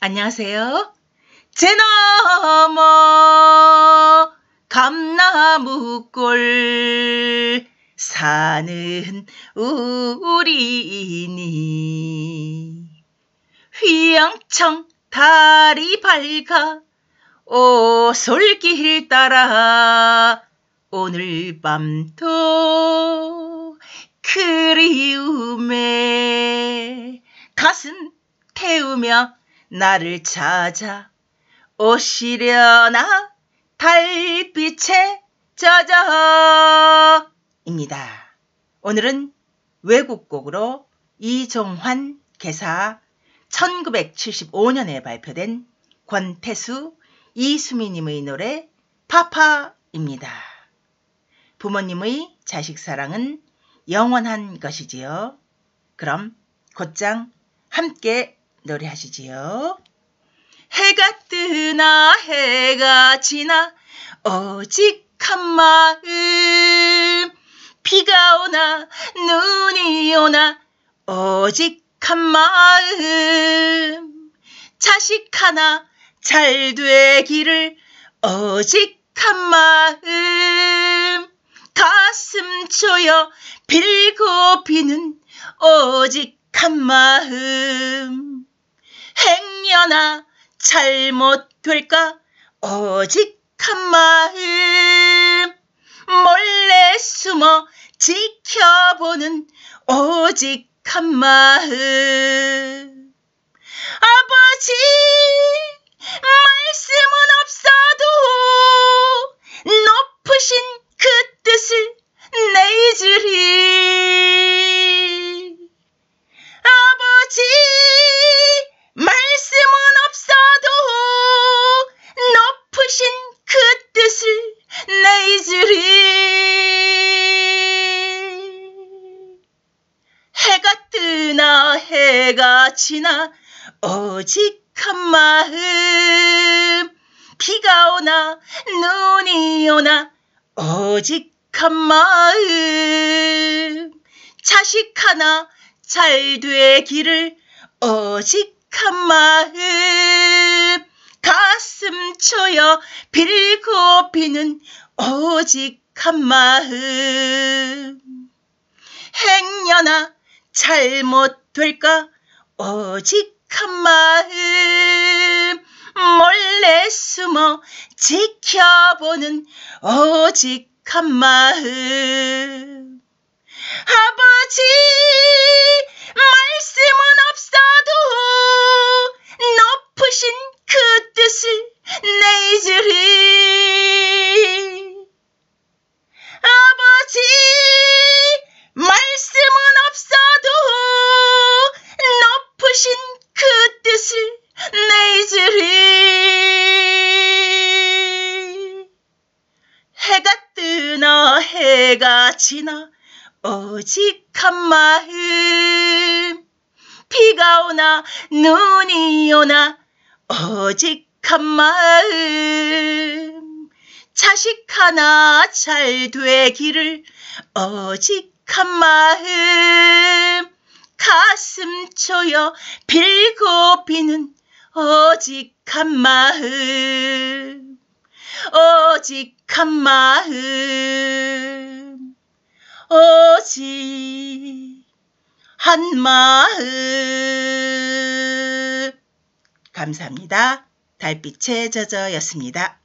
안녕하세요. 제너머 감나무골 사는 우리니 휘양청 달이 밝아 오솔길 따라 오늘 밤도 그리움에 가슴 태우며 나를 찾아 오시려나 달빛에 젖어 입니다. 오늘은 외국곡으로 이종환 개사 1975년에 발표된 권태수 이수미님의 노래 파파입니다. 부모님의 자식 사랑은 영원한 것이지요. 그럼 곧장 함께 노래하시지요. 해가 뜨나 해가 지나 어직한 마음 비가 오나 눈이 오나 어직한 마음 자식 하나 잘 되기를 어직한 마음 가슴 조여 빌고 비는 어직한 마음 행여나 잘못될까 오직 한 마음 몰래 숨어 지켜보는 오직 한 마음 아버지 해가 지나 어직한 마음 비가 오나 눈이 오나 어직한 마음 자식 하나 잘 되기를 어직한 마음 가슴 쳐여 빌고 비는 어직한 마음 행여나 잘못 될까? 오직 한 마음 몰래 숨어 지켜보는 오직 한 마음 지나 해가 지나 오직한 마음 비가 오나 눈이 오나 오직한 마음 자식 하나 잘 되기를 오직한 마음 가슴 쳐여 빌고 비는 오직한 마음 오직 한 마음 오직 한 마음 감사합니다. 달빛의저저였습니다